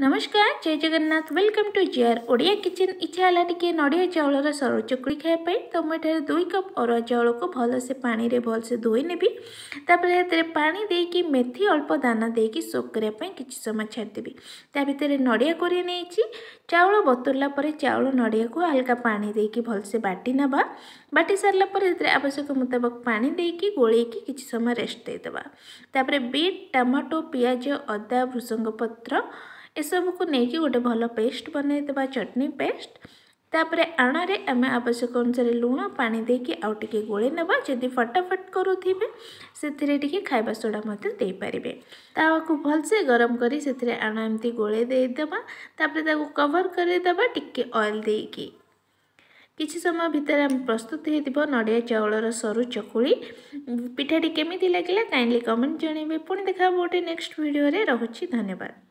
नमस्कार जय Jagannath welcome to J Odia kitchen इच्छा है टी नड़िया चाउल सरोज चकुड़ी खायाप तो मुझे दुई कप अरुआ चाउल को भलसे पा भलसे धोई नेबी तापर से पा कि मेथी अल्प दाना देक सोक करने कि समय छाड़देवी ता तेरे नड़िया को चाउल बतुरला चाउल नड़िया को हालाका पा दे देक भलसे बाटि नवा बाटि सारापर से आवश्यक मुताबक पा दे कि गोल कि समय रेस्ट देदेबा तापर बीट टमाटो पिज अदा भृसंग पत्र एसबू को लेकिन गोटे भल पेस्ट बनईदे चटनी पेस्ट तापर आण से आम आवश्यक अनुसार लुण पा दे कि आगे गोल ना जब फटाफट करूबे से खावा सोडा दे पारे को भलसे गरम कर आण एम गोलदेदर कवर करदे टी अएल कि समय भितर प्रस्तुत हो नड़िया चाउल सरु चकुड़ी पिठाटी केमी लगे कैंडली कमेंट जन पुणी देखा गोटे नेक्स्ट भिडे रोचे धन्यवाद